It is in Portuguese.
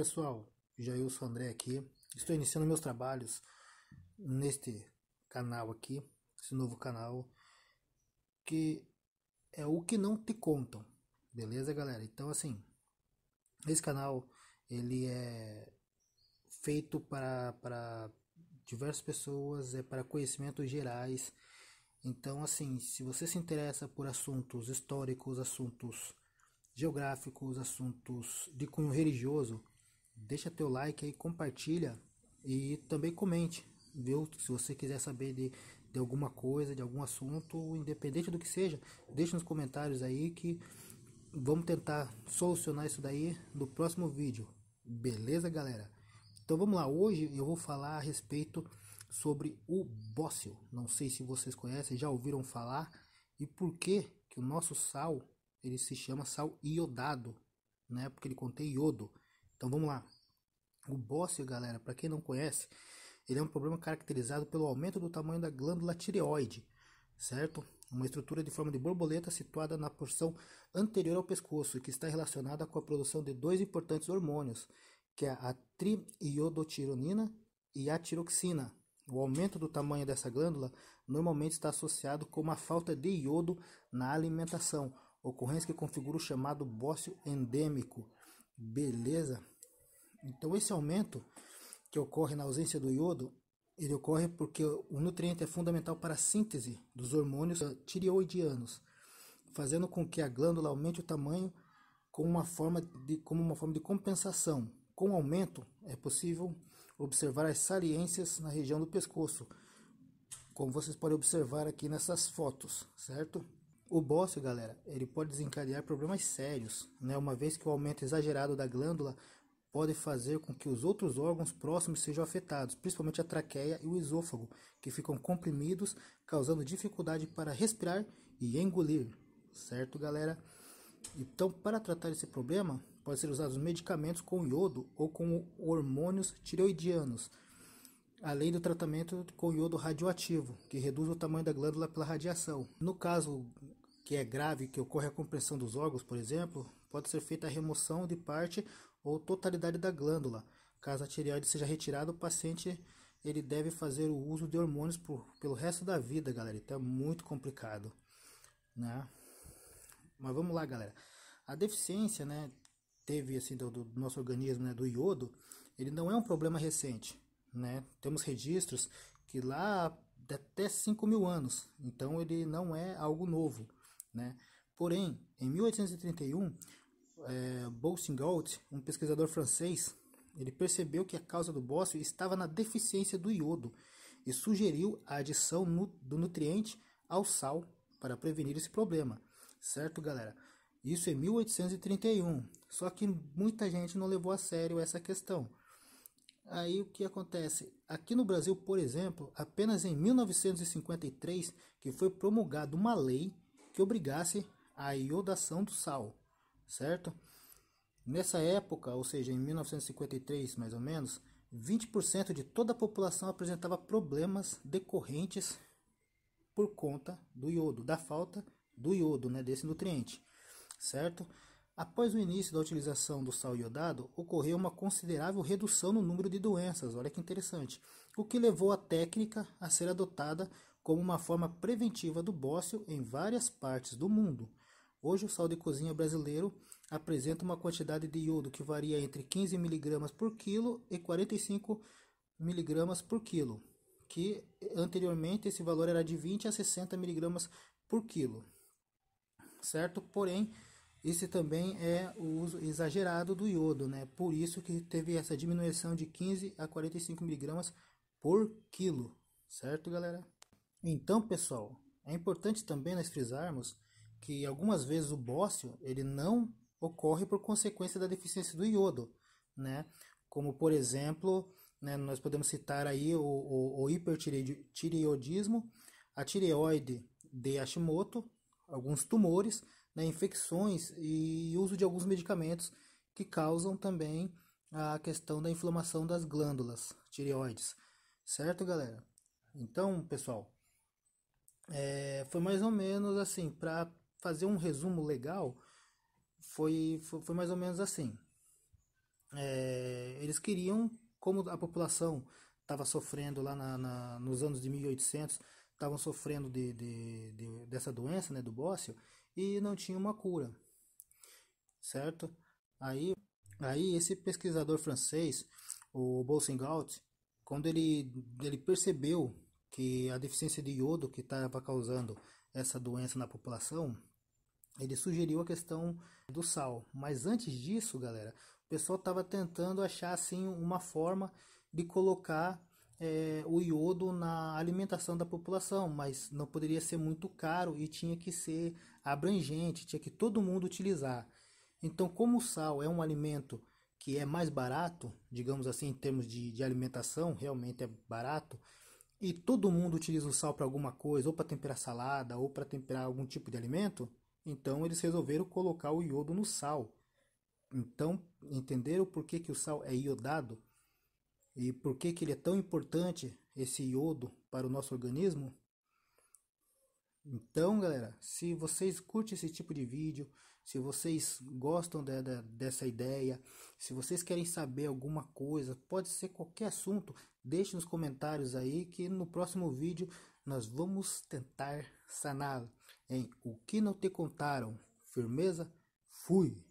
pessoal, Jailson André aqui. Estou iniciando meus trabalhos neste canal aqui, esse novo canal, que é o que não te contam, beleza, galera? Então, assim, esse canal ele é feito para, para diversas pessoas, é para conhecimentos gerais. Então, assim, se você se interessa por assuntos históricos, assuntos geográficos, assuntos de cunho religioso, Deixa teu like aí, compartilha e também comente, viu? Se você quiser saber de, de alguma coisa, de algum assunto, independente do que seja, deixa nos comentários aí que vamos tentar solucionar isso daí no próximo vídeo. Beleza, galera? Então vamos lá, hoje eu vou falar a respeito sobre o bócio. Não sei se vocês conhecem, já ouviram falar e por que que o nosso sal, ele se chama sal iodado, né? Porque ele contém iodo. Então vamos lá. O bócio, galera, para quem não conhece, ele é um problema caracterizado pelo aumento do tamanho da glândula tireoide, certo? Uma estrutura de forma de borboleta situada na porção anterior ao pescoço, que está relacionada com a produção de dois importantes hormônios, que é a triiodotironina e a tiroxina. O aumento do tamanho dessa glândula normalmente está associado com uma falta de iodo na alimentação, ocorrência que configura o chamado bócio endêmico. Beleza? Então esse aumento que ocorre na ausência do iodo, ele ocorre porque o nutriente é fundamental para a síntese dos hormônios tireoidianos, fazendo com que a glândula aumente o tamanho como uma forma de, como uma forma de compensação. Com o aumento, é possível observar as saliências na região do pescoço, como vocês podem observar aqui nessas fotos, certo? O bócio, galera, ele pode desencadear problemas sérios, né? uma vez que o aumento exagerado da glândula pode fazer com que os outros órgãos próximos sejam afetados, principalmente a traqueia e o esôfago, que ficam comprimidos, causando dificuldade para respirar e engolir. Certo, galera? Então, para tratar esse problema, podem ser usados medicamentos com iodo ou com hormônios tireoidianos, além do tratamento com iodo radioativo, que reduz o tamanho da glândula pela radiação. No caso que é grave, que ocorre a compressão dos órgãos, por exemplo, pode ser feita a remoção de parte ou totalidade da glândula. Caso a tireoide seja retirada, o paciente ele deve fazer o uso de hormônios por, pelo resto da vida, galera. Então é muito complicado, né? Mas vamos lá, galera. A deficiência, né, teve assim do, do nosso organismo, né, do iodo, ele não é um problema recente, né? Temos registros que lá até 5 mil anos, então ele não é algo novo, né? Porém, em 1831 é, um pesquisador francês, ele percebeu que a causa do bósforo estava na deficiência do iodo e sugeriu a adição do nutriente ao sal para prevenir esse problema. Certo, galera? Isso é em 1831. Só que muita gente não levou a sério essa questão. Aí o que acontece? Aqui no Brasil, por exemplo, apenas em 1953 que foi promulgada uma lei que obrigasse a iodação do sal certo? Nessa época, ou seja, em 1953 mais ou menos, 20% de toda a população apresentava problemas decorrentes por conta do iodo, da falta do iodo, né, desse nutriente, certo? Após o início da utilização do sal iodado, ocorreu uma considerável redução no número de doenças, olha que interessante, o que levou a técnica a ser adotada como uma forma preventiva do bócio em várias partes do mundo. Hoje, o sal de cozinha brasileiro apresenta uma quantidade de iodo que varia entre 15 mg por quilo e 45 mg por quilo, que anteriormente esse valor era de 20 a 60 mg por quilo, certo? Porém, esse também é o uso exagerado do iodo, né? Por isso que teve essa diminuição de 15 a 45 miligramas por quilo, certo, galera? Então, pessoal, é importante também nós frisarmos que algumas vezes o bócio ele não ocorre por consequência da deficiência do iodo, né? Como por exemplo, né, nós podemos citar aí o, o, o hipertireoidismo, a tireoide de Hashimoto, alguns tumores, né, infecções e uso de alguns medicamentos que causam também a questão da inflamação das glândulas tireoides, certo, galera? Então, pessoal, é, foi mais ou menos assim para fazer um resumo legal, foi, foi, foi mais ou menos assim. É, eles queriam, como a população estava sofrendo lá na, na, nos anos de 1800, estavam sofrendo de, de, de, dessa doença, né, do bócio, e não tinha uma cura, certo? Aí, aí esse pesquisador francês, o Bolsingault, quando ele, ele percebeu que a deficiência de iodo que estava causando essa doença na população, ele sugeriu a questão do sal. Mas antes disso, galera, o pessoal estava tentando achar assim uma forma de colocar é, o iodo na alimentação da população, mas não poderia ser muito caro e tinha que ser abrangente, tinha que todo mundo utilizar. Então, como o sal é um alimento que é mais barato, digamos assim, em termos de, de alimentação, realmente é barato, e todo mundo utiliza o sal para alguma coisa, ou para temperar salada, ou para temperar algum tipo de alimento, então eles resolveram colocar o iodo no sal. Então, entenderam por que, que o sal é iodado? E por que, que ele é tão importante, esse iodo, para o nosso organismo? Então, galera, se vocês curtem esse tipo de vídeo, se vocês gostam de, de, dessa ideia, se vocês querem saber alguma coisa, pode ser qualquer assunto, Deixe nos comentários aí que no próximo vídeo nós vamos tentar sanar em O que não te contaram. Firmeza? Fui!